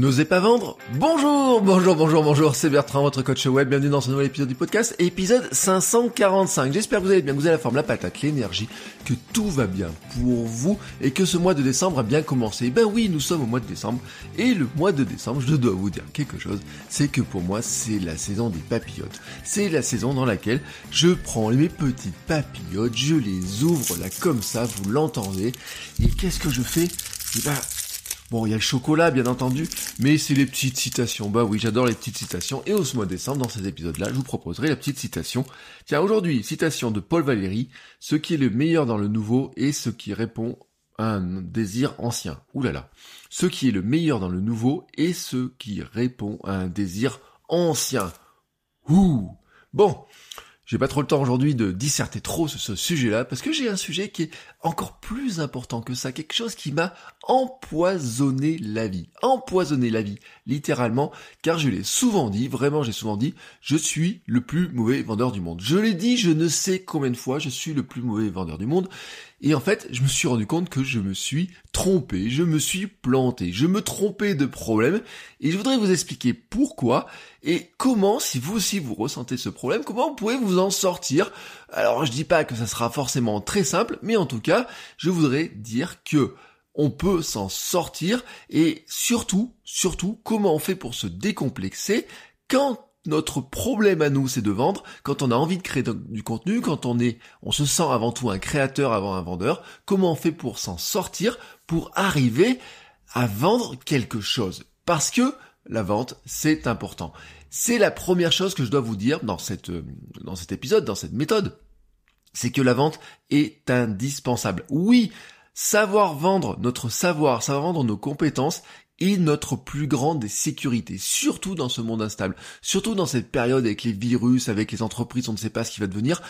n'osez pas vendre Bonjour, bonjour, bonjour, bonjour, c'est Bertrand, votre coach web, bienvenue dans ce nouvel épisode du podcast, épisode 545. J'espère que vous allez bien, que vous avez la forme, la patate, l'énergie, que tout va bien pour vous et que ce mois de décembre a bien commencé. Et eh ben oui, nous sommes au mois de décembre et le mois de décembre, je dois vous dire quelque chose, c'est que pour moi, c'est la saison des papillotes. C'est la saison dans laquelle je prends mes petites papillotes, je les ouvre là comme ça, vous l'entendez, et qu'est-ce que je fais eh ben, Bon, il y a le chocolat, bien entendu, mais c'est les petites citations. Bah oui, j'adore les petites citations. Et au mois de décembre, dans ces épisodes-là, je vous proposerai la petite citation. Tiens, aujourd'hui, citation de Paul Valéry. Ce qui est le meilleur dans le nouveau est ce qui répond à un désir ancien. Ouh là là. Ce qui est le meilleur dans le nouveau est ce qui répond à un désir ancien. Ouh. Bon. J'ai pas trop le temps aujourd'hui de disserter trop sur ce sujet-là parce que j'ai un sujet qui est encore plus important que ça, quelque chose qui m'a empoisonné la vie. Empoisonné la vie, littéralement, car je l'ai souvent dit, vraiment j'ai souvent dit, je suis le plus mauvais vendeur du monde. Je l'ai dit je ne sais combien de fois, je suis le plus mauvais vendeur du monde. Et en fait, je me suis rendu compte que je me suis trompé, je me suis planté, je me trompais de problème, et je voudrais vous expliquer pourquoi et comment, si vous aussi vous ressentez ce problème, comment vous pouvez vous en sortir. Alors je dis pas que ça sera forcément très simple, mais en tout cas, je voudrais dire que on peut s'en sortir et surtout, surtout, comment on fait pour se décomplexer quand notre problème à nous, c'est de vendre. Quand on a envie de créer du contenu, quand on est, on se sent avant tout un créateur avant un vendeur. Comment on fait pour s'en sortir, pour arriver à vendre quelque chose? Parce que la vente, c'est important. C'est la première chose que je dois vous dire dans cette, euh, dans cet épisode, dans cette méthode c'est que la vente est indispensable. Oui, savoir vendre notre savoir, savoir vendre nos compétences est notre plus grande sécurité, surtout dans ce monde instable, surtout dans cette période avec les virus, avec les entreprises, on ne sait pas ce qui va devenir.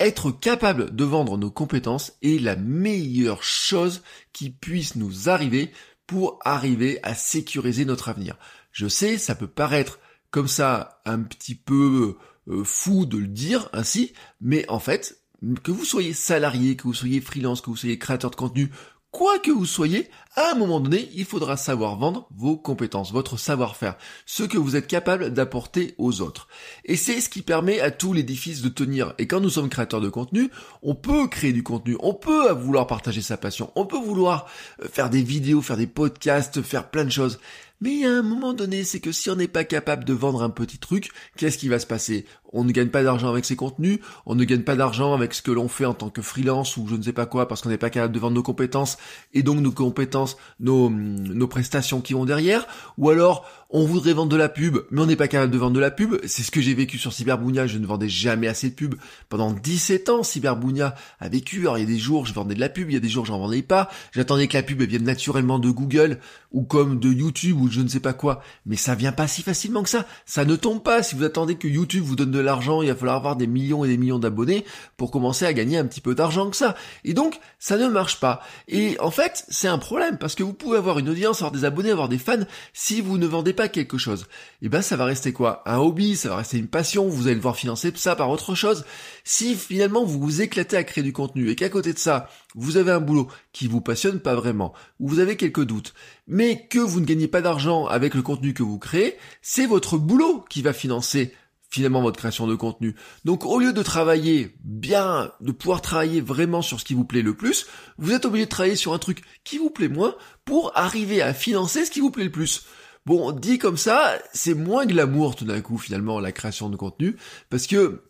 Être capable de vendre nos compétences est la meilleure chose qui puisse nous arriver pour arriver à sécuriser notre avenir. Je sais, ça peut paraître comme ça un petit peu euh, fou de le dire ainsi, mais en fait, que vous soyez salarié, que vous soyez freelance, que vous soyez créateur de contenu, quoi que vous soyez, à un moment donné, il faudra savoir vendre vos compétences, votre savoir-faire, ce que vous êtes capable d'apporter aux autres. Et c'est ce qui permet à tout l'édifice de tenir. Et quand nous sommes créateurs de contenu, on peut créer du contenu, on peut vouloir partager sa passion, on peut vouloir euh, faire des vidéos, faire des podcasts, faire plein de choses. Mais à un moment donné, c'est que si on n'est pas capable de vendre un petit truc, qu'est-ce qui va se passer On ne gagne pas d'argent avec ses contenus, on ne gagne pas d'argent avec ce que l'on fait en tant que freelance ou je ne sais pas quoi parce qu'on n'est pas capable de vendre nos compétences et donc nos compétences, nos, nos prestations qui vont derrière. Ou alors, on voudrait vendre de la pub, mais on n'est pas capable de vendre de la pub. C'est ce que j'ai vécu sur Cyberbunia, je ne vendais jamais assez de pub. Pendant 17 ans, Cyberbunia a vécu. Alors il y a des jours, je vendais de la pub, il y a des jours, j'en vendais pas. J'attendais que la pub vienne naturellement de Google ou comme de YouTube ou je ne sais pas quoi. Mais ça vient pas si facilement que ça. Ça ne tombe pas. Si vous attendez que YouTube vous donne de l'argent, il va falloir avoir des millions et des millions d'abonnés pour commencer à gagner un petit peu d'argent que ça. Et donc, ça ne marche pas. Et en fait, c'est un problème parce que vous pouvez avoir une audience, avoir des abonnés, avoir des fans si vous ne vendez pas quelque chose, et eh ben ça va rester quoi Un hobby, ça va rester une passion, vous allez voir financer ça par autre chose. Si finalement vous vous éclatez à créer du contenu et qu'à côté de ça, vous avez un boulot qui vous passionne pas vraiment, ou vous avez quelques doutes, mais que vous ne gagnez pas d'argent avec le contenu que vous créez, c'est votre boulot qui va financer finalement votre création de contenu. Donc au lieu de travailler bien, de pouvoir travailler vraiment sur ce qui vous plaît le plus, vous êtes obligé de travailler sur un truc qui vous plaît moins pour arriver à financer ce qui vous plaît le plus. Bon, dit comme ça, c'est moins glamour tout d'un coup finalement la création de contenu, parce que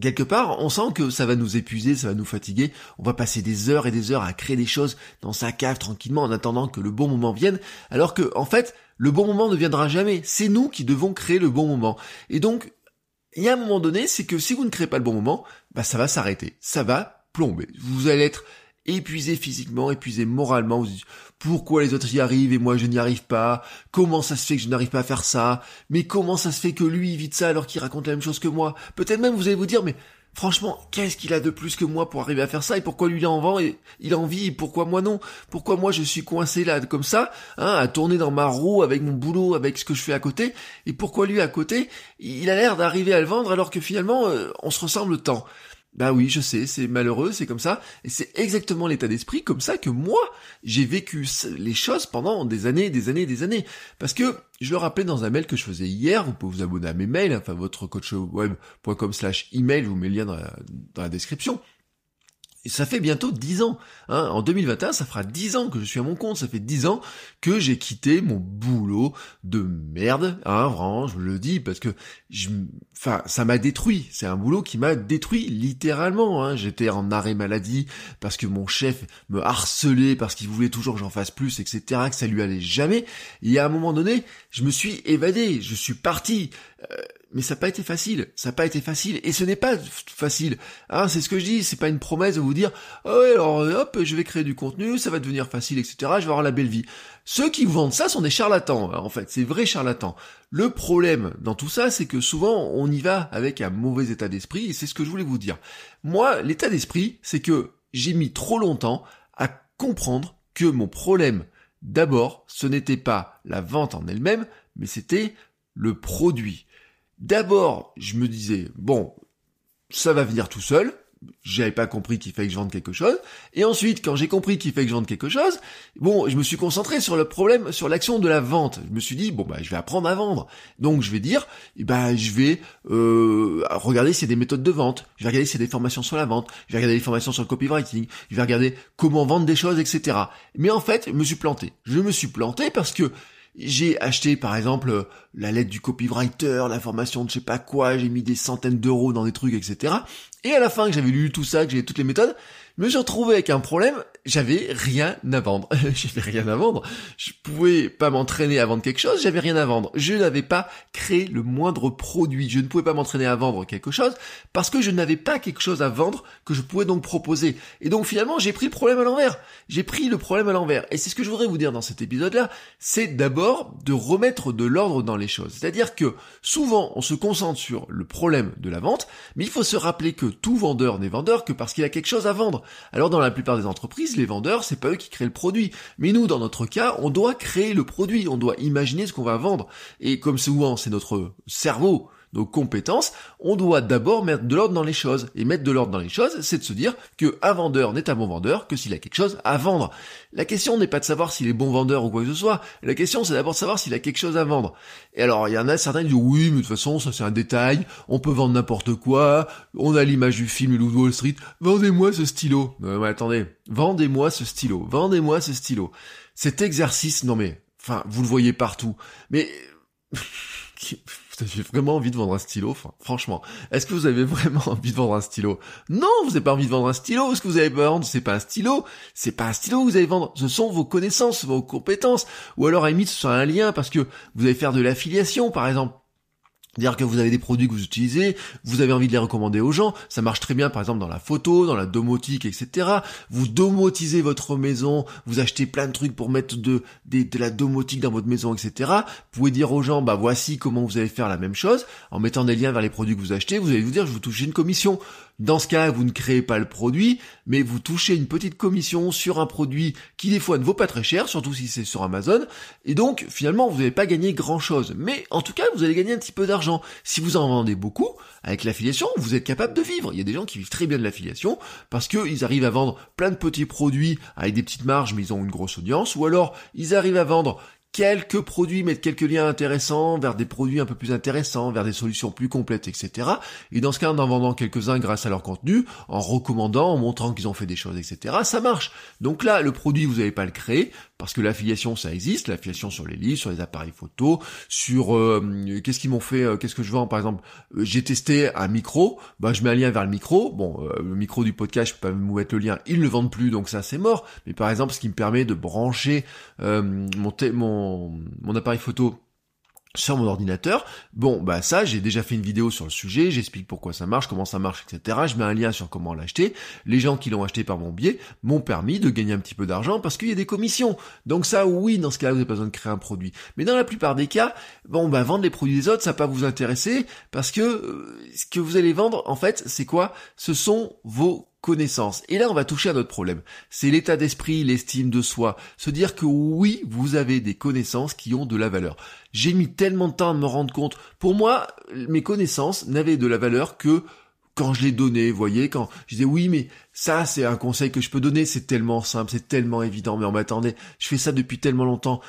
quelque part, on sent que ça va nous épuiser, ça va nous fatiguer, on va passer des heures et des heures à créer des choses dans sa cave tranquillement en attendant que le bon moment vienne, alors que en fait, le bon moment ne viendra jamais, c'est nous qui devons créer le bon moment. Et donc, il y a un moment donné, c'est que si vous ne créez pas le bon moment, bah ça va s'arrêter, ça va plomber. Vous allez être épuisé physiquement, épuisé moralement. pourquoi les autres y arrivent et moi je n'y arrive pas Comment ça se fait que je n'arrive pas à faire ça Mais comment ça se fait que lui évite ça alors qu'il raconte la même chose que moi Peut-être même vous allez vous dire, mais franchement, qu'est-ce qu'il a de plus que moi pour arriver à faire ça et pourquoi lui il en vend et il en vit et pourquoi moi non Pourquoi moi je suis coincé là comme ça, hein, à tourner dans ma roue avec mon boulot, avec ce que je fais à côté Et pourquoi lui à côté Il a l'air d'arriver à le vendre alors que finalement euh, on se ressemble tant. Bah oui, je sais, c'est malheureux, c'est comme ça, et c'est exactement l'état d'esprit comme ça que moi, j'ai vécu les choses pendant des années, des années, des années. Parce que, je le rappelais dans un mail que je faisais hier, vous pouvez vous abonner à mes mails, enfin votre coachweb.com slash email, je vous mets le lien dans la description ça fait bientôt 10 ans. Hein. En 2021, ça fera 10 ans que je suis à mon compte. Ça fait 10 ans que j'ai quitté mon boulot de merde. Hein, vraiment, je le dis parce que je, enfin, ça m'a détruit. C'est un boulot qui m'a détruit littéralement. Hein. J'étais en arrêt maladie parce que mon chef me harcelait parce qu'il voulait toujours que j'en fasse plus, etc. Que ça lui allait jamais. Et à un moment donné, je me suis évadé. Je suis parti. Euh, mais ça n'a pas été facile, ça n'a pas été facile, et ce n'est pas facile. Hein, c'est ce que je dis, c'est pas une promesse de vous dire, oh, alors euh, hop, je vais créer du contenu, ça va devenir facile, etc. Je vais avoir la belle vie. Ceux qui vous vendent ça sont des charlatans, hein, en fait, c'est vrai charlatans. Le problème dans tout ça, c'est que souvent on y va avec un mauvais état d'esprit, et c'est ce que je voulais vous dire. Moi, l'état d'esprit, c'est que j'ai mis trop longtemps à comprendre que mon problème, d'abord, ce n'était pas la vente en elle-même, mais c'était le produit. D'abord, je me disais, bon, ça va venir tout seul. J'avais pas compris qu'il fallait que je vende quelque chose. Et ensuite, quand j'ai compris qu'il fallait que je vende quelque chose, bon, je me suis concentré sur le problème, sur l'action de la vente. Je me suis dit, bon, bah, je vais apprendre à vendre. Donc, je vais dire, eh ben, je vais euh, regarder s'il y a des méthodes de vente. Je vais regarder s'il y a des formations sur la vente. Je vais regarder des formations sur le copywriting. Je vais regarder comment vendre des choses, etc. Mais en fait, je me suis planté. Je me suis planté parce que j'ai acheté par exemple la lettre du copywriter, la formation de je sais pas quoi, j'ai mis des centaines d'euros dans des trucs, etc. Et à la fin que j'avais lu tout ça, que j'avais toutes les méthodes, me suis retrouvé avec un problème, j'avais rien à vendre. j'avais rien à vendre. Je pouvais pas m'entraîner à vendre quelque chose, j'avais rien à vendre. Je n'avais pas créé le moindre produit. Je ne pouvais pas m'entraîner à vendre quelque chose parce que je n'avais pas quelque chose à vendre que je pouvais donc proposer. Et donc finalement, j'ai pris le problème à l'envers. J'ai pris le problème à l'envers. Et c'est ce que je voudrais vous dire dans cet épisode-là. C'est d'abord de remettre de l'ordre dans les choses. C'est-à-dire que souvent, on se concentre sur le problème de la vente, mais il faut se rappeler que tout vendeur n'est vendeur que parce qu'il a quelque chose à vendre. Alors dans la plupart des entreprises, les vendeurs, c'est pas eux qui créent le produit. Mais nous, dans notre cas, on doit créer le produit, on doit imaginer ce qu'on va vendre. Et comme souvent, c'est notre cerveau nos compétences, on doit d'abord mettre de l'ordre dans les choses. Et mettre de l'ordre dans les choses, c'est de se dire qu'un vendeur n'est un bon vendeur que s'il a quelque chose à vendre. La question n'est pas de savoir s'il est bon vendeur ou quoi que ce soit. La question, c'est d'abord de savoir s'il a quelque chose à vendre. Et alors, il y en a certains qui disent oui, mais de toute façon, ça c'est un détail. On peut vendre n'importe quoi. On a l'image du film Loup de Wall Street. Vendez-moi ce stylo. attendez. Vendez-moi ce stylo. Vendez-moi ce stylo. Cet exercice, non mais, enfin, vous le voyez partout. Mais, Vous avez vraiment envie de vendre un stylo. franchement, est-ce que vous avez vraiment envie de vendre un stylo Non, vous n'avez pas envie de vendre un stylo. Ce que vous avez à vendre, c'est pas un stylo, c'est pas un stylo que vous allez vendre. Ce sont vos connaissances, vos compétences, ou alors à la ce sera un lien parce que vous allez faire de l'affiliation, par exemple. C'est-à-dire que vous avez des produits que vous utilisez, vous avez envie de les recommander aux gens, ça marche très bien par exemple dans la photo, dans la domotique, etc. Vous domotisez votre maison, vous achetez plein de trucs pour mettre de, la domotique dans votre maison, etc. Vous pouvez dire aux gens, bah voici comment vous allez faire la même chose, en mettant des liens vers les produits que vous achetez, vous allez vous dire, je vous touche une commission. Dans ce cas, vous ne créez pas le produit, mais vous touchez une petite commission sur un produit qui des fois ne vaut pas très cher, surtout si c'est sur Amazon. Et donc, finalement, vous n'avez pas gagné grand-chose. Mais en tout cas, vous allez gagner un petit peu d'argent. Si vous en vendez beaucoup, avec l'affiliation, vous êtes capable de vivre. Il y a des gens qui vivent très bien de l'affiliation parce qu'ils arrivent à vendre plein de petits produits avec des petites marges, mais ils ont une grosse audience. Ou alors, ils arrivent à vendre quelques produits, mettre quelques liens intéressants vers des produits un peu plus intéressants, vers des solutions plus complètes, etc. Et dans ce cas, en en vendant quelques-uns grâce à leur contenu, en recommandant, en montrant qu'ils ont fait des choses, etc., ça marche. Donc là, le produit, vous n'allez pas le créer. Parce que l'affiliation, ça existe, l'affiliation sur les livres, sur les appareils photo, sur euh, qu'est-ce qu'ils m'ont fait, euh, qu'est-ce que je vends, par exemple, euh, j'ai testé un micro, ben, je mets un lien vers le micro, bon, le micro du podcast, je peux pas vous mettre le lien, ils ne le vendent plus, donc ça c'est mort, mais par exemple, ce qui me permet de brancher mon, mon, mon appareil photo sur mon ordinateur. Bon, bah ça, j'ai déjà fait une vidéo sur le sujet, j'explique pourquoi ça marche, comment ça marche, etc. Je mets un lien sur comment l'acheter. Les gens qui l'ont acheté par mon biais m'ont permis de gagner un petit peu d'argent parce qu'il y a des commissions. Donc ça, oui, dans ce cas-là, vous n'avez pas besoin de créer un produit. Mais dans la plupart des cas, bon, bah vendre les produits des autres, ça va pas vous intéresser parce que euh, ce que vous allez vendre, en fait, c'est quoi Ce sont vos et là, on va toucher à notre problème. C'est l'état d'esprit, l'estime de soi. Se dire que oui, vous avez des connaissances qui ont de la valeur. J'ai mis tellement de temps à me rendre compte. Pour moi, mes connaissances n'avaient de la valeur que quand je les donnais, vous voyez, quand je disais oui, mais ça, c'est un conseil que je peux donner, c'est tellement simple, c'est tellement évident, mais on m'attendait, je fais ça depuis tellement longtemps,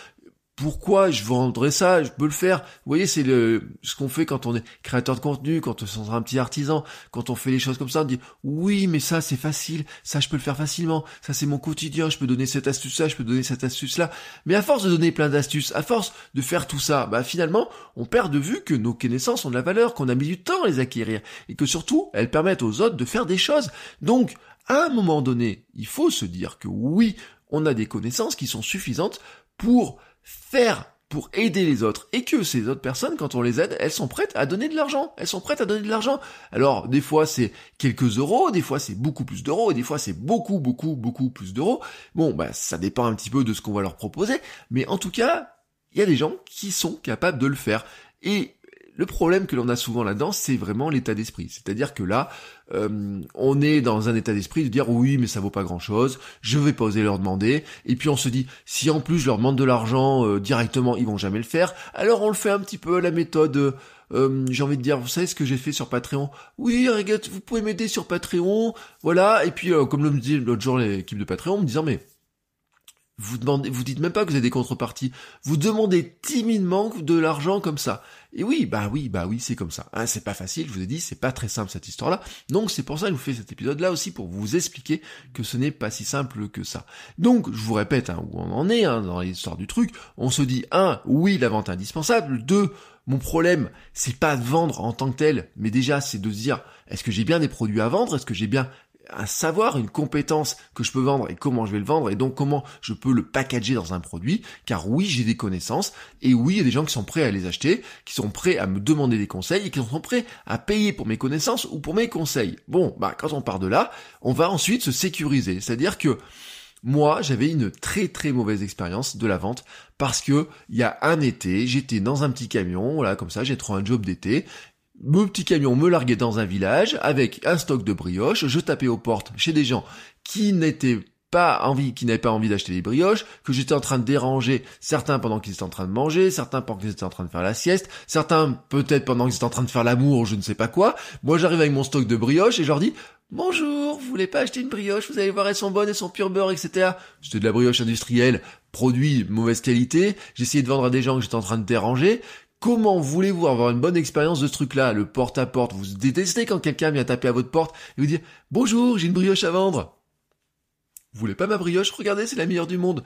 pourquoi je vendrais ça Je peux le faire. Vous voyez, c'est le ce qu'on fait quand on est créateur de contenu, quand on est un petit artisan, quand on fait les choses comme ça, on dit oui, mais ça c'est facile, ça je peux le faire facilement, ça c'est mon quotidien, je peux donner cette astuce là, je peux donner cette astuce là. Mais à force de donner plein d'astuces, à force de faire tout ça, bah finalement, on perd de vue que nos connaissances ont de la valeur, qu'on a mis du temps à les acquérir et que surtout, elles permettent aux autres de faire des choses. Donc, à un moment donné, il faut se dire que oui, on a des connaissances qui sont suffisantes pour faire pour aider les autres et que ces autres personnes, quand on les aide, elles sont prêtes à donner de l'argent. Elles sont prêtes à donner de l'argent. Alors, des fois, c'est quelques euros, des fois, c'est beaucoup plus d'euros, des fois, c'est beaucoup, beaucoup, beaucoup plus d'euros. Bon, bah, ça dépend un petit peu de ce qu'on va leur proposer, mais en tout cas, il y a des gens qui sont capables de le faire. Et le problème que l'on a souvent là-dedans, c'est vraiment l'état d'esprit. C'est-à-dire que là, euh, on est dans un état d'esprit de dire oui, mais ça vaut pas grand-chose, je vais pas oser leur demander. Et puis on se dit, si en plus je leur demande de l'argent euh, directement, ils vont jamais le faire. Alors on le fait un petit peu à la méthode. Euh, j'ai envie de dire, vous savez ce que j'ai fait sur Patreon Oui, regarde, vous pouvez m'aider sur Patreon, voilà. Et puis, comme le me dit l'autre jour l'équipe de Patreon, me disant mais vous demandez, vous dites même pas que vous avez des contreparties. Vous demandez timidement de l'argent comme ça. Et oui, bah oui, bah oui, c'est comme ça. Hein, c'est pas facile, je vous ai dit, c'est pas très simple cette histoire-là. Donc c'est pour ça que je vous fais cet épisode-là aussi pour vous expliquer que ce n'est pas si simple que ça. Donc je vous répète hein, où on en est hein, dans l'histoire du truc. On se dit un, oui, la vente est indispensable. Deux, mon problème, c'est pas de vendre en tant que tel, mais déjà c'est de se dire est-ce que j'ai bien des produits à vendre Est-ce que j'ai bien un savoir, une compétence que je peux vendre et comment je vais le vendre et donc comment je peux le packager dans un produit car oui j'ai des connaissances et oui il y a des gens qui sont prêts à les acheter, qui sont prêts à me demander des conseils et qui sont prêts à payer pour mes connaissances ou pour mes conseils. Bon bah quand on part de là, on va ensuite se sécuriser, c'est-à-dire que moi, j'avais une très très mauvaise expérience de la vente parce que il y a un été, j'étais dans un petit camion, voilà, comme ça, j'ai trouvé un job d'été mon petit camion me larguait dans un village avec un stock de brioches. Je tapais aux portes chez des gens qui n'étaient pas envie, qui n'avaient pas envie d'acheter des brioches, que j'étais en train de déranger certains pendant qu'ils étaient en train de manger, certains pendant qu'ils étaient en train de faire la sieste, certains peut-être pendant qu'ils étaient en train de faire l'amour, je ne sais pas quoi. Moi, j'arrive avec mon stock de brioches et je leur dis Bonjour, vous voulez pas acheter une brioche Vous allez voir, elles sont bonnes, elles sont pur beurre, etc. C'était de la brioche industrielle, produit mauvaise qualité. J'essayais de vendre à des gens que j'étais en train de déranger. Comment voulez-vous avoir une bonne expérience de ce truc-là, le porte-à-porte Vous détestez quand quelqu'un vient taper à votre porte et vous dire « Bonjour, j'ai une brioche à vendre !»« Vous voulez pas ma brioche Regardez, c'est la meilleure du monde !»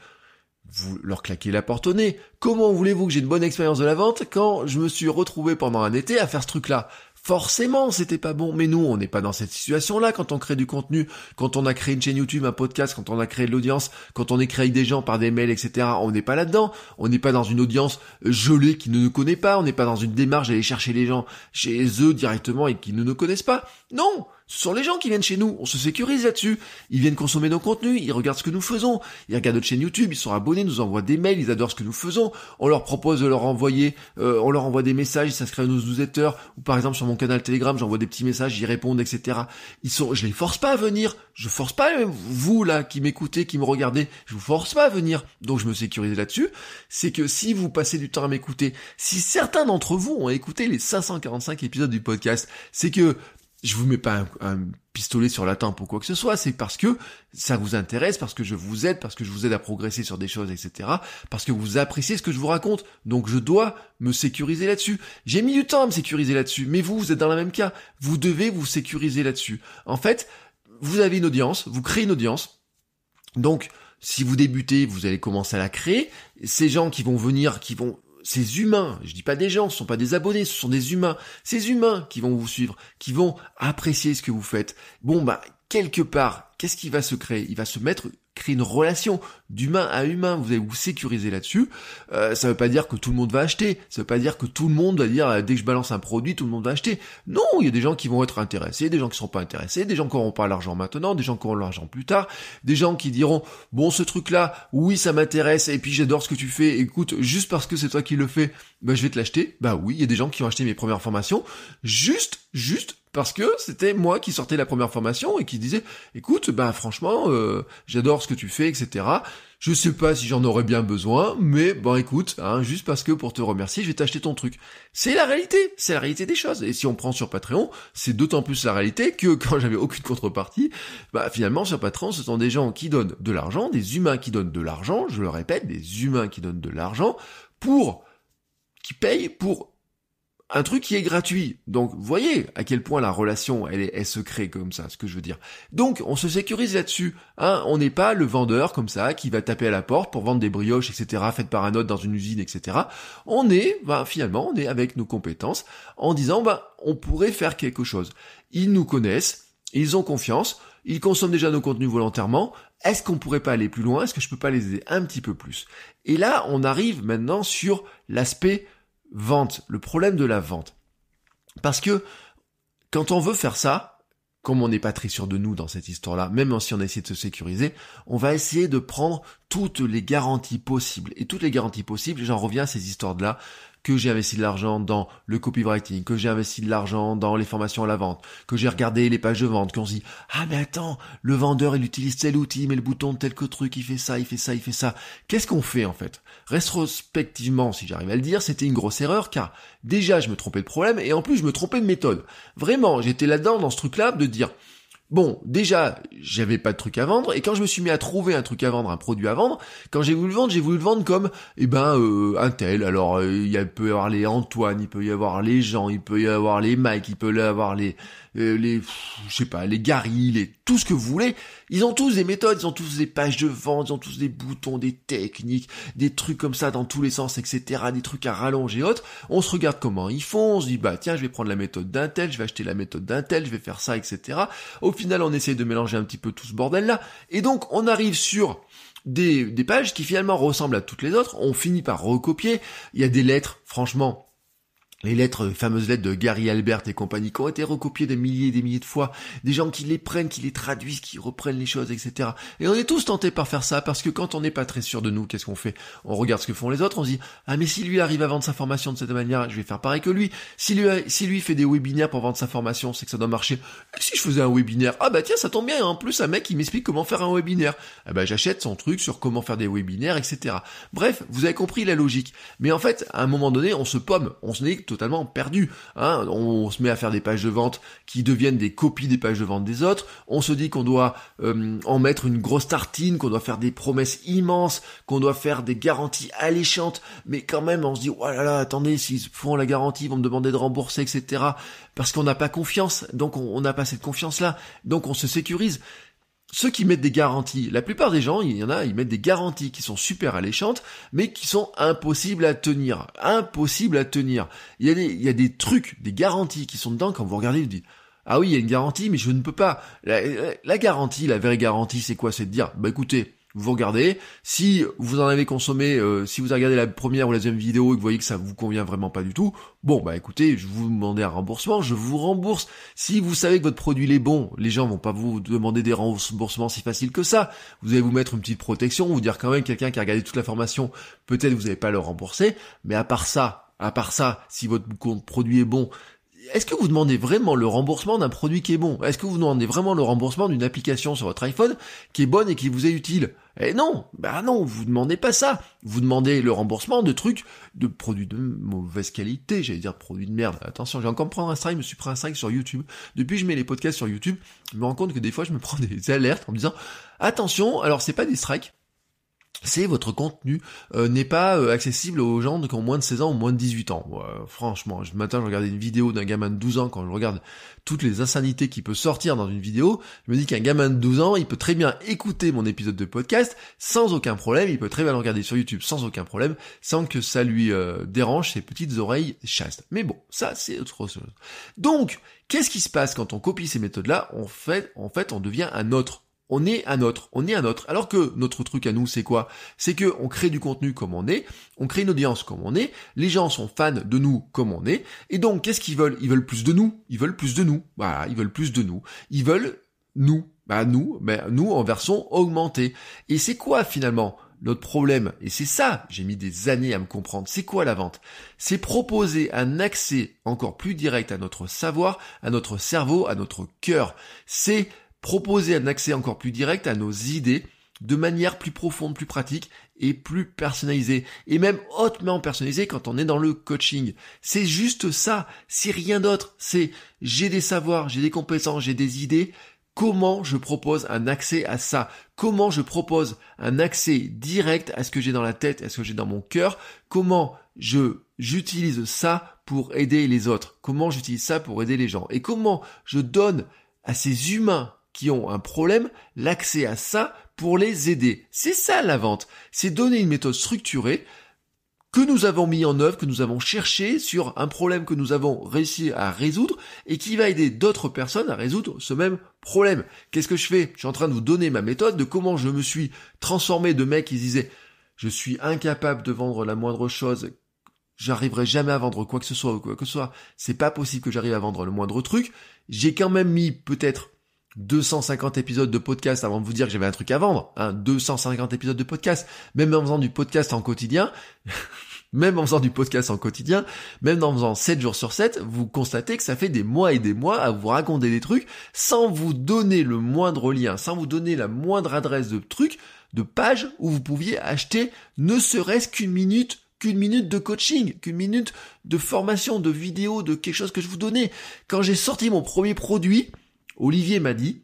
Vous leur claquez la porte au nez. Comment voulez-vous que j'ai une bonne expérience de la vente quand je me suis retrouvé pendant un été à faire ce truc-là Forcément, c'était pas bon, mais nous, on n'est pas dans cette situation-là quand on crée du contenu, quand on a créé une chaîne YouTube, un podcast, quand on a créé de l'audience, quand on écrit des gens par des mails, etc. On n'est pas là-dedans. On n'est pas dans une audience gelée qui ne nous connaît pas. On n'est pas dans une démarche d'aller chercher les gens chez eux directement et qui ne nous connaissent pas. Non! Ce sont les gens qui viennent chez nous, on se sécurise là-dessus. Ils viennent consommer nos contenus, ils regardent ce que nous faisons, ils regardent notre chaîne YouTube, ils sont abonnés, nous envoient des mails, ils adorent ce que nous faisons. On leur propose de leur envoyer, euh, on leur envoie des messages, ils s'inscrivent à nos newsletters, ou par exemple sur mon canal Telegram, j'envoie des petits messages, ils répondent, etc. Ils sont, je les force pas à venir, je force pas euh, vous là qui m'écoutez, qui me regardez, je vous force pas à venir. Donc je me sécurise là-dessus. C'est que si vous passez du temps à m'écouter, si certains d'entre vous ont écouté les 545 épisodes du podcast, c'est que je vous mets pas un, pistolet sur la tempe ou quoi que ce soit, c'est parce que ça vous intéresse, parce que je vous aide, parce que je vous aide à progresser sur des choses, etc. Parce que vous appréciez ce que je vous raconte. Donc je dois me sécuriser là-dessus. J'ai mis du temps à me sécuriser là-dessus, mais vous, vous êtes dans le même cas. Vous devez vous sécuriser là-dessus. En fait, vous avez une audience, vous créez une audience. Donc, si vous débutez, vous allez commencer à la créer. Ces gens qui vont venir, qui vont ces humains, je dis pas des gens, ce sont pas des abonnés, ce sont des humains, ces humains qui vont vous suivre, qui vont apprécier ce que vous faites. Bon bah quelque part, qu'est-ce qui va se créer Il va se mettre créer une relation d'humain à humain, vous allez vous sécuriser là-dessus. ça euh, ça veut pas dire que tout le monde va acheter, ça ne veut pas dire que tout le monde va dire euh, dès que je balance un produit, tout le monde va acheter. Non, il y a des gens qui vont être intéressés, des gens qui seront pas intéressés, des gens qui n'auront pas l'argent maintenant, des gens qui auront l'argent plus tard, des gens qui diront bon ce truc là, oui ça m'intéresse et puis j'adore ce que tu fais, écoute juste parce que c'est toi qui le fais, bah je vais te l'acheter. Bah oui, il y a des gens qui ont acheté mes premières formations juste juste parce que c'était moi qui sortais la première formation et qui disais écoute ben franchement euh, j'adore ce que tu fais etc je sais pas si j'en aurais bien besoin mais ben écoute hein, juste parce que pour te remercier je vais t'acheter ton truc c'est la réalité c'est la réalité des choses et si on prend sur Patreon c'est d'autant plus la réalité que quand j'avais aucune contrepartie bah, finalement sur Patreon ce sont des gens qui donnent de l'argent des humains qui donnent de l'argent je le répète des humains qui donnent de l'argent pour qui payent pour un truc qui est gratuit. Donc, vous voyez à quel point la relation, elle, est, elle comme ça, ce que je veux dire. Donc, on se sécurise là-dessus. Hein on n'est pas le vendeur comme ça qui va taper à la porte pour vendre des brioches, etc., faites par un autre dans une usine, etc. On est, ben, finalement, on est avec nos compétences en disant, bah, on pourrait faire quelque chose. Ils nous connaissent, ils ont confiance, ils consomment déjà nos contenus volontairement. Est-ce qu'on pourrait pas aller plus loin Est-ce que je peux pas les aider un petit peu plus Et là, on arrive maintenant sur l'aspect vente, le problème de la vente. Parce que quand on veut faire ça, comme on n'est pas très sûr de nous dans cette histoire-là, même si on essaie de se sécuriser, on va essayer de prendre toutes les garanties possibles. Et toutes les garanties possibles, j'en reviens à ces histoires-là, que j'ai investi de l'argent dans le copywriting, que j'ai investi de l'argent dans les formations à la vente, que j'ai regardé les pages de vente, qu'on se dit ah mais attends, le vendeur il utilise tel outil, mais le bouton de tel que truc, il fait ça, il fait ça, il fait ça. Qu'est-ce qu'on fait en fait Rétrospectivement, si j'arrive à le dire, c'était une grosse erreur car déjà je me trompais de problème et en plus je me trompais de méthode. Vraiment, j'étais là-dedans dans ce truc-là de dire Bon, déjà, j'avais pas de truc à vendre, et quand je me suis mis à trouver un truc à vendre, un produit à vendre, quand j'ai voulu le vendre, j'ai voulu le vendre comme, eh ben, euh, un tel. Alors, euh, il peut y avoir les Antoine, il peut y avoir les Jean, il peut y avoir les Mike, il peut y avoir les, euh, les, je sais pas, les Gary, les, tout ce que vous voulez. Ils ont tous des méthodes, ils ont tous des pages de vente, ils ont tous des boutons, des techniques, des trucs comme ça dans tous les sens, etc., des trucs à rallonger et autres. On se regarde comment ils font, on se dit, bah, tiens, je vais prendre la méthode d'un tel, je vais acheter la méthode d'un tel, je vais faire ça, etc final, on essaie de mélanger un petit peu tout ce bordel-là. Et donc, on arrive sur des pages qui finalement ressemblent à toutes les autres. On finit par recopier. Il y a des lettres, franchement, les lettres, les euh, fameuses lettres de Gary Albert et compagnie, qui ont été recopiées des milliers et des milliers de fois, des gens qui les prennent, qui les traduisent, qui reprennent les choses, etc. Et on est tous tentés par faire ça, parce que quand on n'est pas très sûr de nous, qu'est-ce qu'on fait On regarde ce que font les autres, on se dit, ah mais si lui arrive à vendre sa formation de cette manière, je vais faire pareil que lui. Si lui, lui fait des webinaires pour vendre sa formation, c'est que ça doit marcher. Et si je faisais un webinaire, ah bah tiens, ça tombe bien, en plus un mec, il m'explique comment faire un webinaire. Ah bah j'achète son truc sur comment faire des webinaires, etc. Bref, vous avez compris la logique. Mais en fait, à un moment donné, on se pomme, on se dit totalement perdu. Hein. On, se met à faire des pages de vente qui deviennent des copies des pages de vente des autres. On se dit qu'on doit euh, en mettre une grosse tartine, qu'on doit faire des promesses immenses, qu'on doit faire des garanties alléchantes. Mais quand même, on se dit, oh là là, attendez, s'ils font la garantie, ils vont me demander de rembourser, etc. Parce qu'on n'a pas confiance. Donc on n'a pas cette confiance-là. Donc on se sécurise ceux qui mettent des garanties, la plupart des gens, il y en a, ils mettent des garanties qui sont super alléchantes, mais qui sont impossibles à tenir. Impossibles à tenir. Il y a des, trucs, des garanties qui sont dedans, quand vous regardez, vous dites, ah oui, il y a une garantie, mais je ne peux pas. La, la garantie, la vraie garantie, c'est quoi C'est de dire, bah écoutez, vous regardez. Si vous en avez consommé, euh, si vous regardez la première ou la deuxième vidéo et que vous voyez que ça vous convient vraiment pas du tout, bon bah écoutez, je vous demande un remboursement, je vous rembourse. Si vous savez que votre produit est bon, les gens vont pas vous demander des remboursements si faciles que ça. Vous allez vous mettre une petite protection, vous dire quand même quelqu'un qui a regardé toute la formation, peut-être vous n'allez pas le rembourser, mais à part ça, à part ça, si votre produit est bon, est-ce que vous demandez vraiment le remboursement d'un produit qui est bon Est-ce que vous demandez vraiment le remboursement d'une application sur votre iPhone qui est bonne et qui vous est utile Eh non, bah non, vous demandez pas ça. Vous demandez le remboursement de trucs, de produits de mauvaise qualité, j'allais dire produits de merde. Attention, j'ai encore prendre un strike, je me suis pris un strike sur YouTube. Depuis que je mets les podcasts sur YouTube, je me rends compte que des fois je me prends des alertes en me disant attention, alors c'est pas des strikes, c'est votre contenu euh, n'est pas euh, accessible aux gens qui ont moins de 16 ans ou moins de 18 ans. franchement, ce matin, je regardais une vidéo d'un gamin de 12 ans, quand je regarde toutes les insanités qui peut sortir dans une vidéo, je me dis qu'un gamin de 12 ans, il peut très bien écouter mon épisode de podcast sans aucun problème, il peut très bien le regarder sur YouTube sans aucun problème, sans que ça lui euh, dérange ses petites oreilles chastes. Mais bon, ça c'est autre chose. Donc, qu'est-ce qui se passe quand on copie ces méthodes-là En fait, en fait, on devient un autre on est un autre, on est un autre. Alors que notre truc à nous, c'est quoi C'est que on crée du contenu comme on est, on crée une audience comme on est, les gens sont fans de nous comme on est, et donc qu'est-ce qu'ils veulent Ils veulent plus de nous, ils veulent plus de nous, voilà, ils veulent plus de nous, ils veulent nous, bah nous, mais nous en version augmentée. Et c'est quoi finalement notre problème, et c'est ça, j'ai mis des années à me comprendre, c'est quoi la vente C'est proposer un accès encore plus direct à notre savoir, à notre cerveau, à notre cœur. C'est proposer un accès encore plus direct à nos idées de manière plus profonde, plus pratique et plus personnalisée. Et même hautement personnalisée quand on est dans le coaching. C'est juste ça, c'est rien d'autre. C'est j'ai des savoirs, j'ai des compétences, j'ai des idées. Comment je propose un accès à ça Comment je propose un accès direct à ce que j'ai dans la tête, à ce que j'ai dans mon cœur Comment je j'utilise ça pour aider les autres Comment j'utilise ça pour aider les gens Et comment je donne à ces humains qui ont un problème l'accès à ça pour les aider. C'est ça la vente. C'est donner une méthode structurée que nous avons mis en œuvre, que nous avons cherché sur un problème que nous avons réussi à résoudre et qui va aider d'autres personnes à résoudre ce même problème. Qu'est-ce que je fais Je suis en train de vous donner ma méthode de comment je me suis transformé de mec qui disait je suis incapable de vendre la moindre chose, j'arriverai jamais à vendre quoi que ce soit ou quoi que ce soit, c'est pas possible que j'arrive à vendre le moindre truc. J'ai quand même mis peut-être 250 épisodes de podcast avant de vous dire que j'avais un truc à vendre, hein, 250 épisodes de podcast, même en faisant du podcast en quotidien, même en faisant du podcast en quotidien, même en faisant 7 jours sur 7, vous constatez que ça fait des mois et des mois à vous raconter des trucs sans vous donner le moindre lien, sans vous donner la moindre adresse de truc, de page où vous pouviez acheter ne serait-ce qu'une minute qu'une minute de coaching, qu'une minute de formation, de vidéo, de quelque chose que je vous donnais. Quand j'ai sorti mon premier produit, Olivier m'a dit,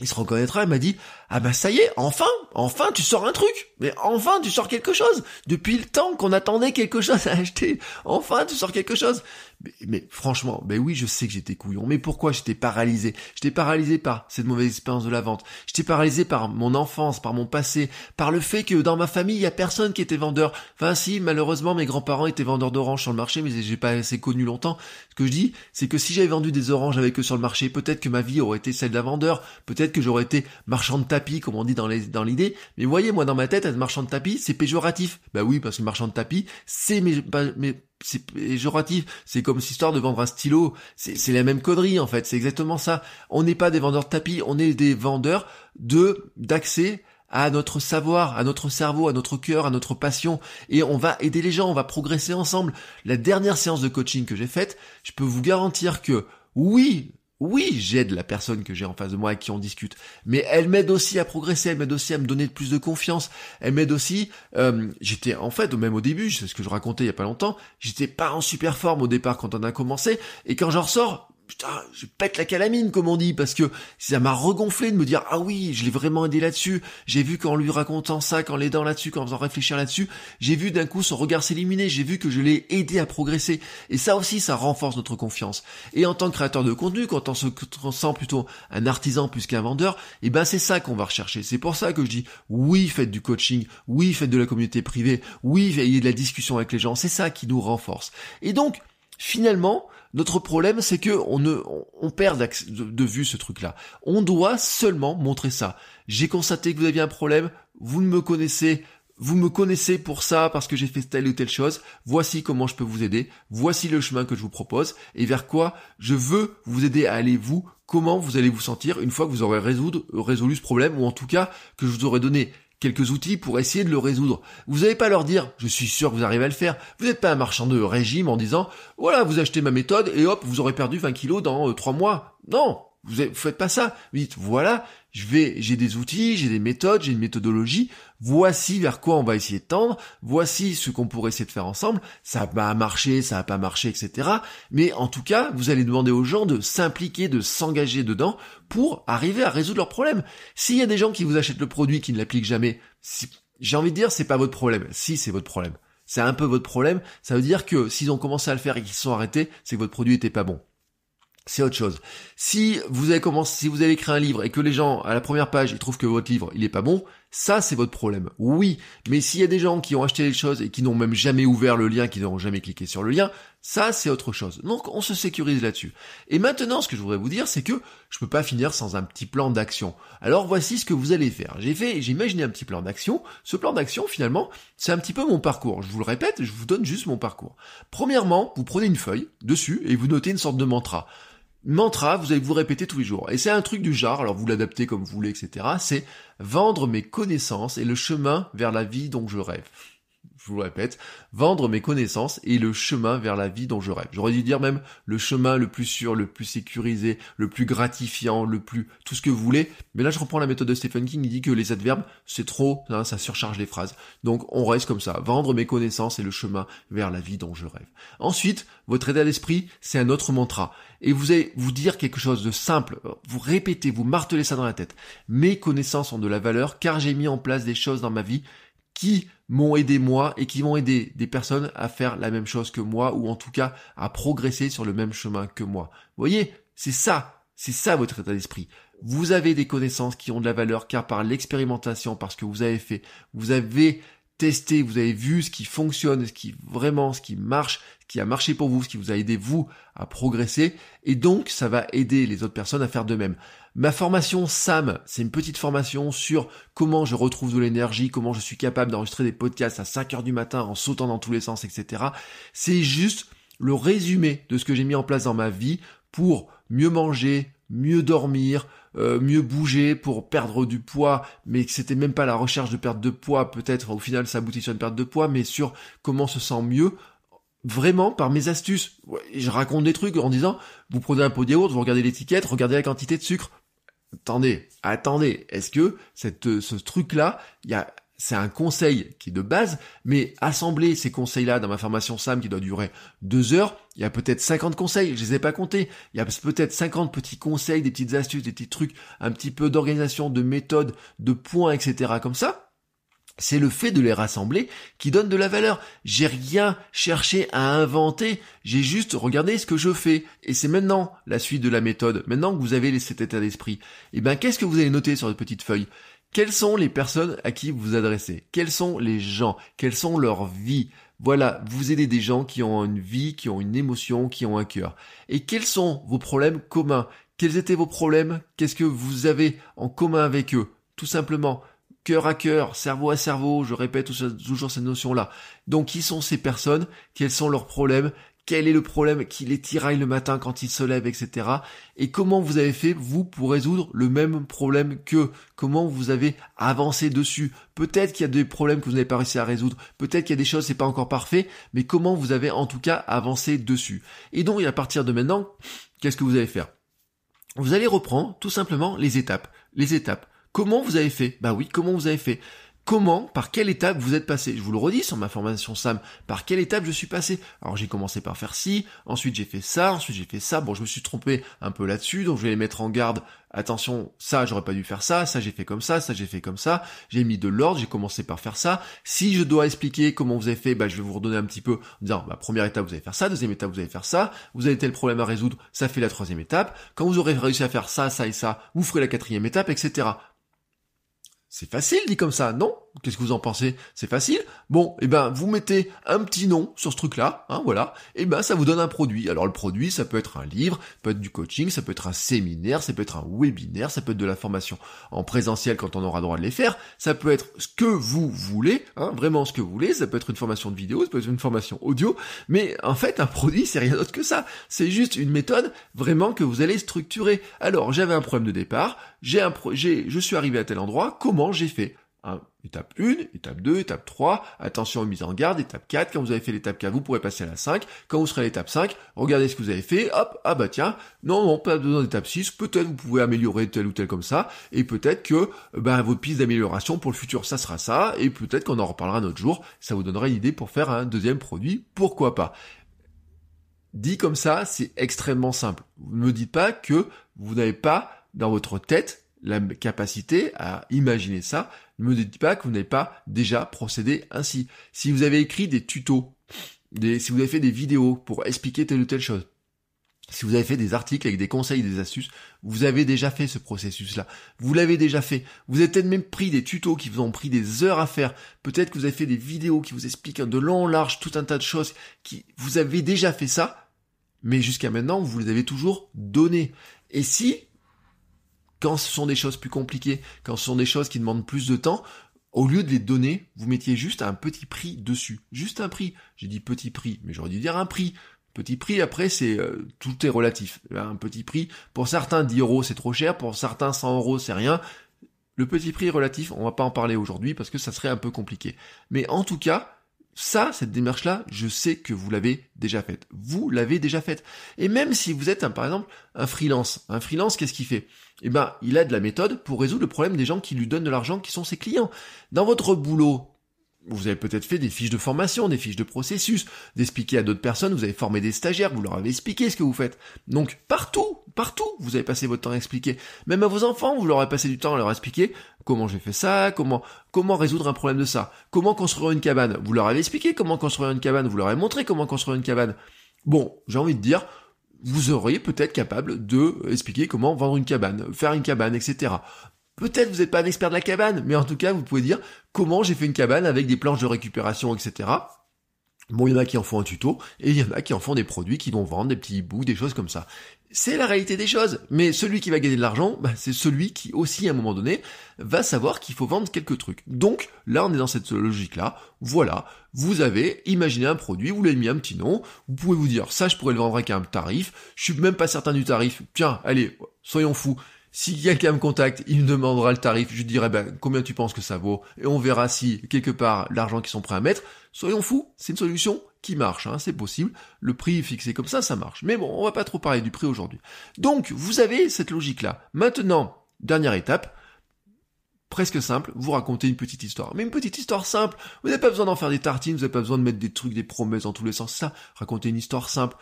il se reconnaîtra, il m'a dit "Ah ben ça y est, enfin, enfin tu sors un truc. Mais enfin tu sors quelque chose. Depuis le temps qu'on attendait quelque chose à acheter, enfin tu sors quelque chose." mais, franchement, ben oui, je sais que j'étais couillon, mais pourquoi j'étais paralysé J'étais paralysé par cette mauvaise expérience de la vente. J'étais paralysé par mon enfance, par mon passé, par le fait que dans ma famille, il y a personne qui était vendeur. Enfin si, malheureusement, mes grands-parents étaient vendeurs d'oranges sur le marché, mais j'ai pas assez connu longtemps. Ce que je dis, c'est que si j'avais vendu des oranges avec eux sur le marché, peut-être que ma vie aurait été celle d'un vendeur, peut-être que j'aurais été marchand de tapis, comme on dit dans l'idée. mais voyez, moi dans ma tête, être marchand de tapis, c'est péjoratif. Bah oui, parce que marchand de tapis, c'est mes c'est péjoratif, c'est comme cette histoire de vendre un stylo, c'est la même connerie en fait, c'est exactement ça. On n'est pas des vendeurs de tapis, on est des vendeurs de d'accès à notre savoir, à notre cerveau, à notre cœur, à notre passion, et on va aider les gens, on va progresser ensemble. La dernière séance de coaching que j'ai faite, je peux vous garantir que oui, oui, j'aide la personne que j'ai en face de moi et qui on discute, mais elle m'aide aussi à progresser, elle m'aide aussi à me donner plus de confiance, elle m'aide aussi. Euh, j'étais en fait, même au début, c'est ce que je racontais il y a pas longtemps, j'étais pas en super forme au départ quand on a commencé, et quand j'en ressors, putain, je pète la calamine, comme on dit, parce que ça m'a regonflé de me dire, ah oui, je l'ai vraiment aidé là-dessus. J'ai vu qu'en lui racontant ça, qu'en l'aidant là-dessus, qu'en faisant réfléchir là-dessus, j'ai vu d'un coup son regard s'éliminer, j'ai vu que je l'ai aidé à progresser. Et ça aussi, ça renforce notre confiance. Et en tant que créateur de contenu, quand on se sent plutôt un artisan plus qu'un vendeur, et eh ben c'est ça qu'on va rechercher. C'est pour ça que je dis, oui, faites du coaching, oui, faites de la communauté privée, oui, ayez de la discussion avec les gens. C'est ça qui nous renforce. Et donc, finalement, notre problème, c'est que on ne, perd de, vue ce truc-là. On doit seulement montrer ça. J'ai constaté que vous aviez un problème. Vous ne me connaissez, vous me connaissez pour ça parce que j'ai fait telle ou telle chose. Voici comment je peux vous aider. Voici le chemin que je vous propose et vers quoi je veux vous aider à aller vous. Comment vous allez vous sentir une fois que vous aurez résolu ce problème ou en tout cas que je vous aurais donné quelques outils pour essayer de le résoudre. Vous n'allez pas leur dire, je suis sûr que vous arrivez à le faire. Vous n'êtes pas un marchand de régime en disant, voilà, vous achetez ma méthode et hop, vous aurez perdu 20 kilos dans 3 euh, mois. Non, vous faites pas ça. Vous dites, voilà, je vais, j'ai des outils, j'ai des méthodes, j'ai une méthodologie. Voici vers quoi on va essayer de tendre. Voici ce qu'on pourrait essayer de faire ensemble. Ça va marcher, ça va pas marché, etc. Mais en tout cas, vous allez demander aux gens de s'impliquer, de s'engager dedans pour arriver à résoudre leurs problèmes. S'il y a des gens qui vous achètent le produit, qui ne l'appliquent jamais, j'ai envie de dire, c'est pas votre problème. Si, c'est votre problème. C'est un peu votre problème. Ça veut dire que s'ils ont commencé à le faire et qu'ils se sont arrêtés, c'est que votre produit était pas bon c'est autre chose. Si vous avez commencé, si vous avez écrit un livre et que les gens, à la première page, ils trouvent que votre livre, il est pas bon, ça, c'est votre problème. Oui. Mais s'il y a des gens qui ont acheté les choses et qui n'ont même jamais ouvert le lien, qui n'ont jamais cliqué sur le lien, ça, c'est autre chose. Donc, on se sécurise là-dessus. Et maintenant, ce que je voudrais vous dire, c'est que je peux pas finir sans un petit plan d'action. Alors, voici ce que vous allez faire. J'ai fait, j'ai imaginé un petit plan d'action. Ce plan d'action, finalement, c'est un petit peu mon parcours. Je vous le répète, je vous donne juste mon parcours. Premièrement, vous prenez une feuille dessus et vous notez une sorte de mantra mantra, vous allez vous répéter tous les jours. Et c'est un truc du genre, alors vous l'adaptez comme vous voulez, etc. C'est vendre mes connaissances et le chemin vers la vie dont je rêve je vous le répète, vendre mes connaissances et le chemin vers la vie dont je rêve. J'aurais dû dire même le chemin le plus sûr, le plus sécurisé, le plus gratifiant, le plus tout ce que vous voulez. Mais là, je reprends la méthode de Stephen King. Il dit que les adverbes, c'est trop, hein, ça surcharge les phrases. Donc, on reste comme ça. Vendre mes connaissances et le chemin vers la vie dont je rêve. Ensuite, votre aide à l'esprit, c'est un autre mantra. Et vous allez vous dire quelque chose de simple. Vous répétez, vous martelez ça dans la tête. Mes connaissances ont de la valeur car j'ai mis en place des choses dans ma vie qui m'ont aidé moi et qui m'ont aidé des personnes à faire la même chose que moi ou en tout cas à progresser sur le même chemin que moi. Vous voyez, c'est ça, c'est ça votre état d'esprit. Vous avez des connaissances qui ont de la valeur car par l'expérimentation, parce que vous avez fait, vous avez testé, vous avez vu ce qui fonctionne, ce qui vraiment, ce qui marche, ce qui a marché pour vous, ce qui vous a aidé vous à progresser et donc ça va aider les autres personnes à faire de même. Ma formation SAM, c'est une petite formation sur comment je retrouve de l'énergie, comment je suis capable d'enregistrer des podcasts à 5 heures du matin en sautant dans tous les sens, etc. C'est juste le résumé de ce que j'ai mis en place dans ma vie pour mieux manger, mieux dormir, euh, mieux bouger pour perdre du poids, mais que c'était même pas la recherche de perte de poids, peut-être au final ça aboutit sur une perte de poids, mais sur comment se sent mieux vraiment par mes astuces. Je raconte des trucs en disant, vous prenez un pot de yaourt, vous regardez l'étiquette, regardez la quantité de sucre, attendez, attendez, est-ce que cette, euh, ce truc-là, il y a c'est un conseil qui est de base, mais assembler ces conseils-là dans ma formation SAM qui doit durer deux heures, il y a peut-être 50 conseils, je les ai pas comptés. Il y a peut-être 50 petits conseils, des petites astuces, des petits trucs, un petit peu d'organisation, de méthode, de points, etc. comme ça. C'est le fait de les rassembler qui donne de la valeur. J'ai rien cherché à inventer, j'ai juste regardé ce que je fais. Et c'est maintenant la suite de la méthode, maintenant que vous avez cet état d'esprit. Et eh bien qu'est-ce que vous allez noter sur cette petite feuille Quelles sont les personnes à qui vous vous adressez Quels sont les gens Quelles sont leurs vies voilà, vous aidez des gens qui ont une vie, qui ont une émotion, qui ont un cœur. Et quels sont vos problèmes communs Quels étaient vos problèmes Qu'est-ce que vous avez en commun avec eux Tout simplement, cœur à cœur, cerveau à cerveau, je répète toujours cette notion-là. Donc qui sont ces personnes, quels sont leurs problèmes, quel est le problème qui les tiraille le matin quand ils se lèvent, etc. Et comment vous avez fait, vous, pour résoudre le même problème qu'eux Comment vous avez avancé dessus Peut-être qu'il y a des problèmes que vous n'avez pas réussi à résoudre, peut-être qu'il y a des choses, n'est pas encore parfait, mais comment vous avez en tout cas avancé dessus Et donc, à partir de maintenant, qu'est-ce que vous allez faire Vous allez reprendre tout simplement les étapes. Les étapes. Comment vous avez fait Bah oui, comment vous avez fait Comment, par quelle étape vous êtes passé Je vous le redis sur ma formation Sam, par quelle étape je suis passé Alors j'ai commencé par faire ci, ensuite j'ai fait ça, ensuite j'ai fait ça, bon je me suis trompé un peu là-dessus, donc je vais les mettre en garde, attention, ça j'aurais pas dû faire ça, ça j'ai fait comme ça, ça j'ai fait comme ça, j'ai mis de l'ordre, j'ai commencé par faire ça. Si je dois expliquer comment vous avez fait, bah je vais vous redonner un petit peu en disant bah, première étape vous allez faire ça, deuxième étape vous allez faire ça, vous avez tel problème à résoudre, ça fait la troisième étape. Quand vous aurez réussi à faire ça, ça et ça, vous ferez la quatrième étape, etc. C'est facile dit comme ça, non Qu'est-ce que vous en pensez C'est facile Bon, et eh ben vous mettez un petit nom sur ce truc-là, hein, voilà, et eh ben ça vous donne un produit. Alors le produit, ça peut être un livre, ça peut être du coaching, ça peut être un séminaire, ça peut être un webinaire, ça peut être de la formation en présentiel quand on aura droit de les faire, ça peut être ce que vous voulez, hein, vraiment ce que vous voulez, ça peut être une formation de vidéo, ça peut être une formation audio, mais en fait un produit c'est rien d'autre que ça. C'est juste une méthode vraiment que vous allez structurer. Alors j'avais un problème de départ, j'ai un projet. je suis arrivé à tel endroit, comment j'ai fait. Hein, étape 1, étape 2, étape 3, attention aux mises en garde, étape 4, quand vous avez fait l'étape 4, vous pourrez passer à la 5, quand vous serez à l'étape 5, regardez ce que vous avez fait, hop, ah bah tiens, non, non, pas besoin d'étape 6, peut-être vous pouvez améliorer tel ou tel comme ça, et peut-être que ben, votre piste d'amélioration pour le futur, ça sera ça, et peut-être qu'on en reparlera un autre jour, ça vous donnera une idée pour faire un deuxième produit, pourquoi pas. Dit comme ça, c'est extrêmement simple. Vous ne me dites pas que vous n'avez pas dans votre tête la capacité à imaginer ça. Ne me dit pas que vous n'avez pas déjà procédé ainsi. Si vous avez écrit des tutos, si vous avez fait des vidéos pour expliquer telle ou telle chose, si vous avez fait des articles avec des conseils, des astuces, vous avez déjà fait ce processus-là. Vous l'avez déjà fait. Vous avez peut-être même pris des tutos qui vous ont pris des heures à faire. Peut-être que vous avez fait des vidéos qui vous expliquent de long en large tout un tas de choses qui, vous avez déjà fait ça, mais jusqu'à maintenant, vous les avez toujours donné. Et si quand ce sont des choses plus compliquées, quand ce sont des choses qui demandent plus de temps, au lieu de les donner, vous mettiez juste un petit prix dessus. Juste un prix. J'ai dit petit prix, mais j'aurais dû dire un prix. Petit prix, après, c'est euh, tout est relatif. Eh ben, un petit prix, pour certains, 10 euros, c'est trop cher. Pour certains, 100 euros, c'est rien. Le petit prix relatif, on va pas en parler aujourd'hui parce que ça serait un peu compliqué. Mais en tout cas, ça, cette démarche-là, je sais que vous l'avez déjà faite. Vous l'avez déjà faite. Et même si vous êtes, un, par exemple, un freelance, un freelance, qu'est-ce qu'il fait Eh ben, il a de la méthode pour résoudre le problème des gens qui lui donnent de l'argent, qui sont ses clients. Dans votre boulot, vous avez peut-être fait des fiches de formation, des fiches de processus, d'expliquer à d'autres personnes, vous avez formé des stagiaires, vous leur avez expliqué ce que vous faites. Donc partout, partout, vous avez passé votre temps à expliquer. Même à vos enfants, vous leur avez passé du temps à leur expliquer comment j'ai fait ça, comment comment résoudre un problème de ça, comment construire une cabane. Vous leur avez expliqué comment construire une cabane, vous leur avez montré comment construire une cabane. Bon, j'ai envie de dire, vous auriez peut-être capable de expliquer comment vendre une cabane, faire une cabane, etc. Peut-être vous n'êtes pas un expert de la cabane, mais en tout cas, vous pouvez dire comment j'ai fait une cabane avec des planches de récupération, etc. Bon, il y en a qui en font un tuto, et il y en a qui en font des produits qui vont vendre, des petits bouts, des choses comme ça. C'est la réalité des choses, mais celui qui va gagner de l'argent, bah, c'est celui qui aussi, à un moment donné, va savoir qu'il faut vendre quelques trucs. Donc, là, on est dans cette logique-là. Voilà, vous avez imaginé un produit, vous l'avez mis un petit nom, vous pouvez vous dire, ça, je pourrais le vendre avec un tarif, je suis même pas certain du tarif, tiens, allez, soyons fous, si quelqu'un me contacte, il me demandera le tarif, je lui dirai ben, combien tu penses que ça vaut, et on verra si, quelque part, l'argent qu'ils sont prêts à mettre, soyons fous, c'est une solution qui marche, hein, c'est possible, le prix fixé comme ça, ça marche. Mais bon, on va pas trop parler du prix aujourd'hui. Donc, vous avez cette logique-là. Maintenant, dernière étape, presque simple, vous racontez une petite histoire. Mais une petite histoire simple, vous n'avez pas besoin d'en faire des tartines, vous n'avez pas besoin de mettre des trucs, des promesses dans tous les sens, ça, racontez une histoire simple.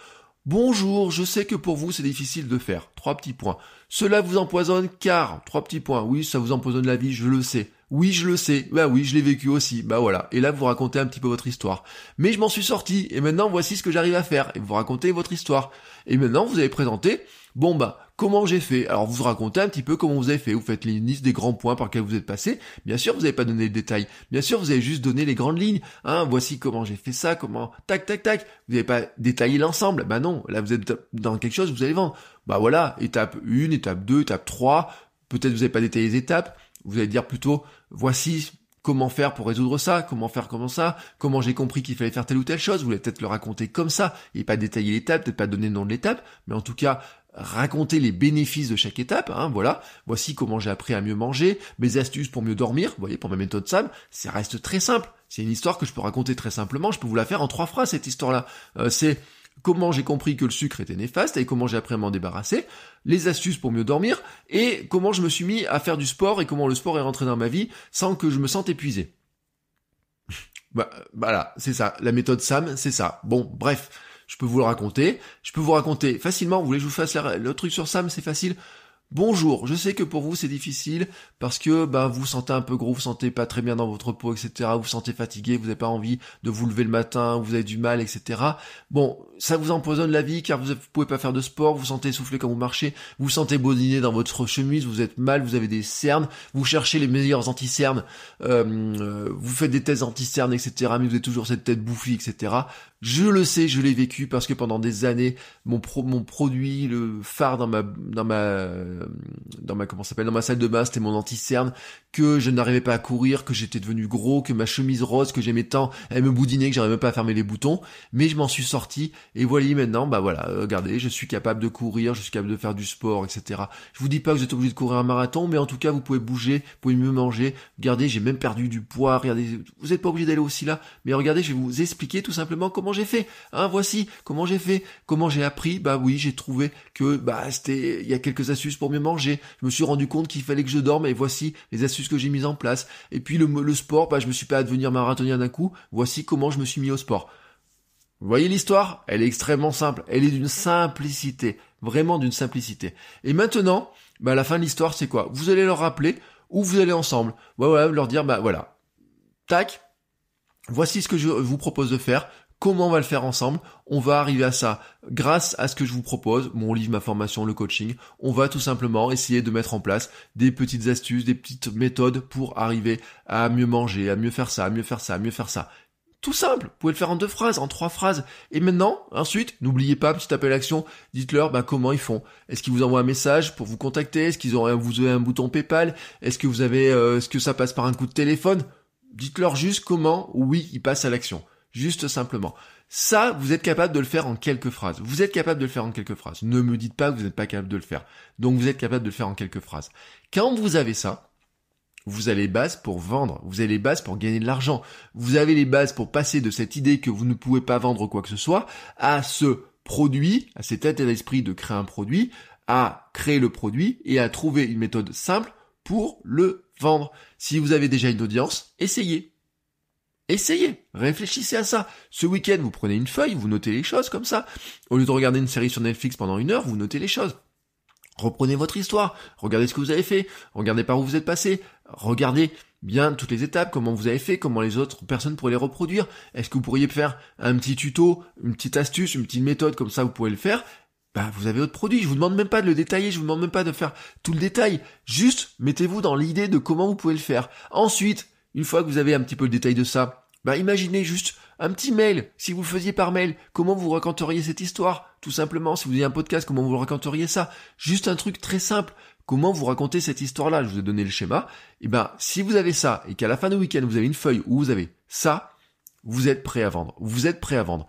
Bonjour, je sais que pour vous c'est difficile de faire. Trois petits points. Cela vous empoisonne car, trois petits points, oui, ça vous empoisonne la vie, je le sais. Oui, je le sais. Bah oui, je l'ai vécu aussi. Bah voilà. Et là, vous racontez un petit peu votre histoire. Mais je m'en suis sorti. Et maintenant, voici ce que j'arrive à faire. Et vous racontez votre histoire. Et maintenant, vous avez présenté. Bon bah, comment j'ai fait Alors vous racontez un petit peu comment vous avez fait, vous faites les liste des grands points par lesquels vous êtes passé. Bien sûr, vous n'avez pas donné le détail. Bien sûr, vous avez juste donné les grandes lignes. Hein, voici comment j'ai fait ça, comment tac tac tac. Vous n'avez pas détaillé l'ensemble. Bah non, là vous êtes dans quelque chose, vous allez vendre. Bah voilà, étape 1, étape 2, étape 3. Peut-être vous n'avez pas détaillé les étapes. Vous allez dire plutôt, voici comment faire pour résoudre ça, comment faire comment ça, comment j'ai compris qu'il fallait faire telle ou telle chose, vous voulez peut-être le raconter comme ça, et pas détailler l'étape, peut-être pas donner le nom de l'étape, mais en tout cas, raconter les bénéfices de chaque étape, hein, voilà, voici comment j'ai appris à mieux manger, mes astuces pour mieux dormir, vous voyez, pour ma méthode SAM, ça reste très simple, c'est une histoire que je peux raconter très simplement, je peux vous la faire en trois phrases, cette histoire-là, euh, c'est comment j'ai compris que le sucre était néfaste et comment j'ai appris à m'en débarrasser, les astuces pour mieux dormir et comment je me suis mis à faire du sport et comment le sport est rentré dans ma vie sans que je me sente épuisé. bah, euh, voilà, c'est ça. La méthode Sam, c'est ça. Bon, bref, je peux vous le raconter. Je peux vous raconter facilement. Vous voulez que je vous fasse le truc sur Sam, c'est facile. Bonjour, je sais que pour vous c'est difficile parce que bah, vous sentez un peu gros, vous sentez pas très bien dans votre peau, etc. Vous, vous sentez fatigué, vous n'avez pas envie de vous lever le matin, vous avez du mal, etc. Bon, ça vous empoisonne la vie car vous ne pouvez pas faire de sport, vous, sentez essoufflé quand vous marchez, vous, sentez boudiner dans votre chemise, vous êtes mal, vous avez des cernes, vous cherchez les meilleurs anti-cernes, euh, euh, vous faites des tests anti-cernes, etc. Mais vous avez toujours cette tête bouffie, etc. Je le sais, je l'ai vécu parce que pendant des années, mon, mon produit, le phare dans ma, dans ma, dans ma, comment s'appelle, dans ma salle de bain, c'était mon anti-cerne, que je n'arrivais pas à courir, que j'étais devenu gros, que ma chemise rose que j'aimais tant, elle me boudinait, que j'arrivais même pas à fermer les boutons, mais je m'en suis sorti et voilà, maintenant, bah voilà, euh, regardez, je suis capable de courir, je suis capable de faire du sport, etc. Je vous dis pas que vous êtes obligé de courir un marathon, mais en tout cas, vous pouvez bouger, vous pouvez mieux manger. Regardez, j'ai même perdu du poids. Regardez, vous n'êtes pas obligé d'aller aussi là, mais regardez, je vais vous expliquer tout simplement comment j'ai fait. Hein, voici comment j'ai fait, comment j'ai appris. Bah oui, j'ai trouvé que bah c'était, il y a quelques astuces pour mieux manger. Je me suis rendu compte qu'il fallait que je dorme, et voici les astuces que j'ai mises en place. Et puis le, sport, bah je me suis pas à devenir marathonien d'un coup. Voici comment je me suis mis au sport. Vous voyez l'histoire Elle est extrêmement simple. Elle est d'une simplicité, vraiment d'une simplicité. Et maintenant, bah, la fin de l'histoire, c'est quoi Vous allez leur rappeler où vous allez ensemble. Ouais, ouais, leur dire, bah voilà, tac, voici ce que je vous propose de faire. Comment on va le faire ensemble On va arriver à ça grâce à ce que je vous propose, mon livre, ma formation, le coaching. On va tout simplement essayer de mettre en place des petites astuces, des petites méthodes pour arriver à mieux manger, à mieux faire ça, à mieux faire ça, à mieux faire ça. Tout simple, vous pouvez le faire en deux phrases, en trois phrases. Et maintenant, ensuite, n'oubliez pas, petit appel à l'action, dites-leur ben, comment ils font. Est-ce qu'ils vous envoient un message pour vous contacter Est-ce qu'ils ont vous avez un bouton PayPal Est-ce que vous avez euh, est-ce que ça passe par un coup de téléphone Dites-leur juste comment, oui, ils passent à l'action. Juste simplement. Ça, vous êtes capable de le faire en quelques phrases. Vous êtes capable de le faire en quelques phrases. Ne me dites pas que vous n'êtes pas capable de le faire. Donc vous êtes capable de le faire en quelques phrases. Quand vous avez ça, vous avez les bases pour vendre, vous avez les bases pour gagner de l'argent, vous avez les bases pour passer de cette idée que vous ne pouvez pas vendre quoi que ce soit à ce produit, à cette cet à l'esprit de créer un produit, à créer le produit et à trouver une méthode simple pour le vendre. Si vous avez déjà une audience, essayez. Essayez, réfléchissez à ça. Ce week-end, vous prenez une feuille, vous notez les choses comme ça. Au lieu de regarder une série sur Netflix pendant une heure, vous notez les choses. Reprenez votre histoire, regardez ce que vous avez fait, regardez par où vous êtes passé, regardez bien toutes les étapes, comment vous avez fait, comment les autres personnes pourraient les reproduire. Est-ce que vous pourriez faire un petit tuto, une petite astuce, une petite méthode, comme ça vous pouvez le faire. Bah, vous avez votre produit. Je vous demande même pas de le détailler, je vous demande même pas de faire tout le détail. Juste, mettez-vous dans l'idée de comment vous pouvez le faire. Ensuite, une fois que vous avez un petit peu le détail de ça, bah, imaginez juste un petit mail. Si vous le faisiez par mail, comment vous raconteriez cette histoire? Tout simplement, si vous avez un podcast, comment vous raconteriez ça? Juste un truc très simple comment vous racontez cette histoire-là. Je vous ai donné le schéma. Et eh ben, si vous avez ça et qu'à la fin du week-end vous avez une feuille où vous avez ça, vous êtes prêt à vendre. Vous êtes prêt à vendre.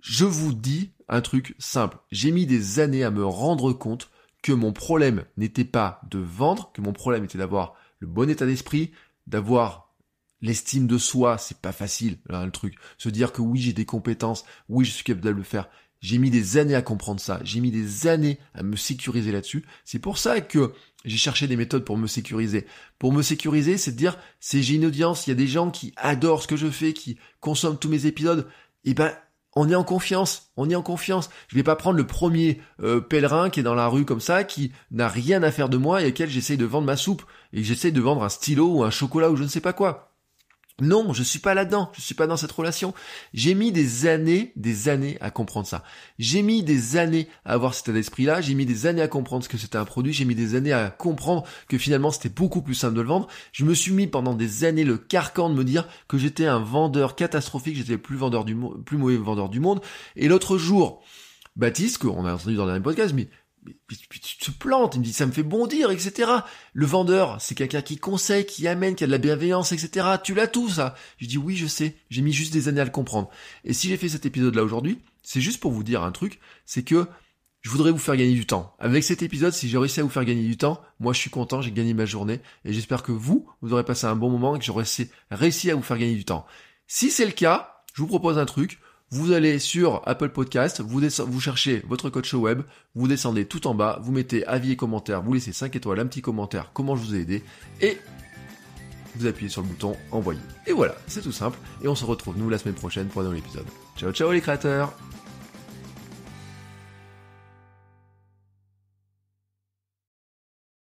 Je vous dis un truc simple. J'ai mis des années à me rendre compte que mon problème n'était pas de vendre, que mon problème était d'avoir le bon état d'esprit, d'avoir l'estime de soi, c'est pas facile, hein, le truc. Se dire que oui, j'ai des compétences, oui, je suis capable de le faire. J'ai mis des années à comprendre ça. J'ai mis des années à me sécuriser là-dessus. C'est pour ça que j'ai cherché des méthodes pour me sécuriser. Pour me sécuriser, c'est de dire, c'est j'ai une audience, il y a des gens qui adorent ce que je fais, qui consomment tous mes épisodes. Et eh ben, on est en confiance, on est en confiance. Je vais pas prendre le premier euh, pèlerin qui est dans la rue comme ça, qui n'a rien à faire de moi et auquel j'essaye de vendre ma soupe et j'essaye de vendre un stylo ou un chocolat ou je ne sais pas quoi. Non, je suis pas là-dedans, je suis pas dans cette relation. J'ai mis des années, des années à comprendre ça. J'ai mis des années à avoir cet état là j'ai mis des années à comprendre ce que c'était un produit, j'ai mis des années à comprendre que finalement c'était beaucoup plus simple de le vendre. Je me suis mis pendant des années le carcan de me dire que j'étais un vendeur catastrophique, j'étais le plus vendeur du plus mauvais vendeur du monde. Et l'autre jour, Baptiste, qu'on a entendu dans le dernier podcast, mais puis tu te plantes, il me dit ça me fait bondir, etc. Le vendeur, c'est quelqu'un qui conseille, qui amène, qui a de la bienveillance, etc. Tu l'as tout ça. Je dis oui, je sais, j'ai mis juste des années à le comprendre. Et si j'ai fait cet épisode-là aujourd'hui, c'est juste pour vous dire un truc, c'est que je voudrais vous faire gagner du temps. Avec cet épisode, si j'ai réussi à vous faire gagner du temps, moi je suis content, j'ai gagné ma journée, et j'espère que vous, vous aurez passé un bon moment et que j'aurai réussi à vous faire gagner du temps. Si c'est le cas, je vous propose un truc, vous allez sur Apple Podcast, vous, cherchez votre coach show web, vous descendez tout en bas, vous mettez avis et commentaires, vous laissez 5 étoiles, un petit commentaire, comment je vous ai aidé, et vous appuyez sur le bouton envoyer. Et voilà, c'est tout simple, et on se retrouve nous la semaine prochaine pour un nouvel épisode. Ciao ciao les créateurs